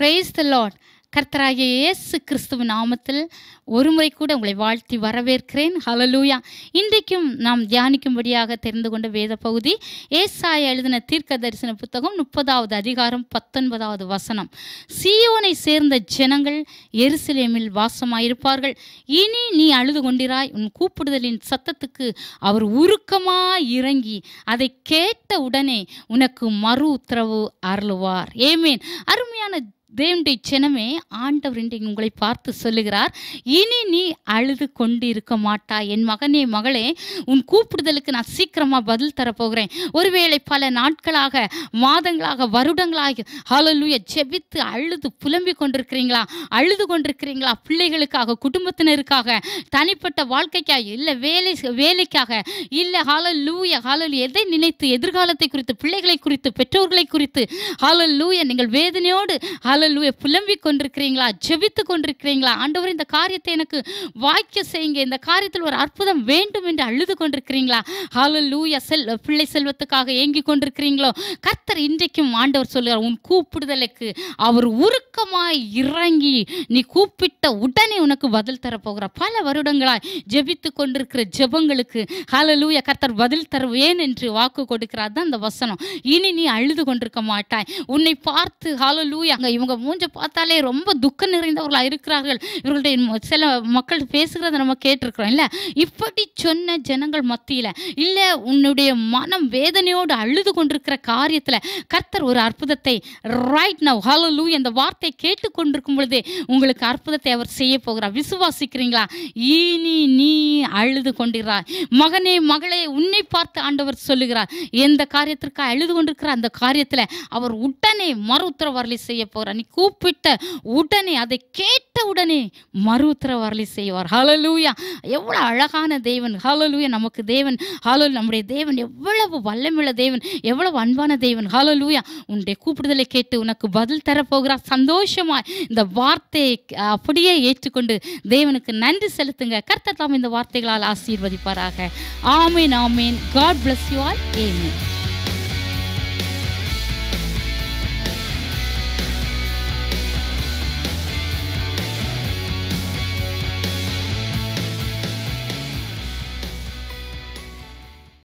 price த lot கர்த்தராய இயேசு கிறிஸ்துவ நாமத்தில் ஒரு முறை கூட உங்களை வாழ்த்தி வரவேற்கிறேன் ஹலலூயா இன்றைக்கும் நாம் தியானிக்கும்படியாக தெரிந்து கொண்ட வேத பகுதி ஏசாய் எழுதின தீர்க்க தரிசன புத்தகம் முப்பதாவது அதிகாரம் பத்தொன்பதாவது வசனம் சியோனை சேர்ந்த ஜனங்கள் எருசலேமில் வாசமாயிருப்பார்கள் இனி நீ அழுது கொண்டிராய் உன் கூப்பிடுதலின் சத்தத்துக்கு அவர் உருக்கமாக இறங்கி அதை கேட்ட உடனே உனக்கு மறு உத்தரவு அருளுவார் ஏமேன் அருமையான தேவனுடைய சினமே ஆண்டவர் உங்களை பார்த்து சொல்லுகிறார் இனி நீ அழுது கொண்டு இருக்க மாட்டா என் மகனே மகளே உன் கூப்பிடுதலுக்கு நான் சீக்கிரமாக பதில் தரப்போகிறேன் ஒருவேளை பல நாட்களாக மாதங்களாக வருடங்களாக ஹாலலூய செவித்து அழுது புலம்பிக் கொண்டிருக்கிறீங்களா அழுது கொண்டிருக்கிறீங்களா பிள்ளைகளுக்காக குடும்பத்தினருக்காக தனிப்பட்ட வாழ்க்கைக்காக இல்லை வேலை வேலைக்காக இல்லை ஹாலலூய ஹாலல் எதை நினைத்து எதிர்காலத்தை குறித்து பிள்ளைகளை குறித்து பெற்றோர்களை குறித்து லூய நீங்கள் வேதனையோடு ஹால ஹலலூய புலம்பிக் கொண்டிருக்கிறீங்களா ஜெபித்து கொண்டிருக்கிறீங்களா ஆண்டவர் இந்த காரியத்தை எனக்கு வாய்க்க செய்யுங்க இந்த காரியத்தில் ஒரு அற்புதம் வேண்டும் என்று அழுது கொண்டிருக்கிறீங்களா ஹலலூய செல் பிள்ளை செல்வத்துக்காக ஏங்கி கொண்டிருக்கிறீங்களோ கர்த்தர் இன்றைக்கும் ஆண்டவர் சொல்லுகிறார் உன் கூப்பிடுதலுக்கு அவர் உருக்கமாய் இறங்கி நீ கூப்பிட்ட உடனே உனக்கு பதில் தரப்போகிறார் பல வருடங்களாய் ஜெபித்து கொண்டிருக்கிற ஜெபங்களுக்கு ஹலலூய கர்த்தர் பதில் தருவேன் என்று வாக்கு கொடுக்கிறார் தான் அந்த வசனம் இனி நீ அழுது கொண்டிருக்க மாட்டாய் உன்னை பார்த்து ஹலலூய அங்கே இவங்க அவங்க மூஞ்ச பார்த்தாலே ரொம்ப துக்க நிறைந்தவர்களாக இருக்கிறார்கள் இவர்களுடைய சில மக்கள் பேசுகிறத நம்ம கேட்டிருக்கிறோம் இல்லை இப்படி சொன்ன ஜனங்கள் மத்தியில் இல்லை உன்னுடைய மனம் வேதனையோடு அழுது கொண்டிருக்கிற காரியத்தில் கர்த்தர் ஒரு அற்புதத்தை ரைட் நவ் ஹலலு அந்த வார்த்தை கேட்டுக்கொண்டிருக்கும் பொழுதே உங்களுக்கு அற்புதத்தை அவர் செய்ய போகிறார் விசுவாசிக்கிறீங்களா இனி நீ அழுது கொண்டிருக்கிறார் மகனே மகளே உன்னை பார்த்து ஆண்டவர் சொல்லுகிறார் எந்த காரியத்திற்காக அழுது கொண்டிருக்கிற அந்த காரியத்தில் அவர் உடனே மறு உத்தரவரலி செய்ய போகிறார் நீ கூப்பிட்ட உடனே அதை கேட்ட உடனே மறு உத்தரவாரலி செய்வார் ஹலலூயா எவ்வளோ அழகான தேவன் ஹலலூயா நமக்கு தேவன் ஹலோ நம்முடைய தேவன் எவ்வளவு வல்லமுள்ள தேவன் எவ்வளவு அன்பான தேவன் ஹலலூயா உன்னுடைய கூப்பிடுதலை கேட்டு உனக்கு பதில் தரப்போகிறார் சந்தோஷமாய் இந்த வார்த்தையை அப்படியே ஏற்றுக்கொண்டு தேவனுக்கு நன்றி செலுத்துங்க கர்த்தர் தாம் இந்த வார்த்தைகளால் ஆசீர்வதிப்பாராக ஆமேன் ஆமேன் காட் பிளஸ் யூ ஆல் ஏமேன்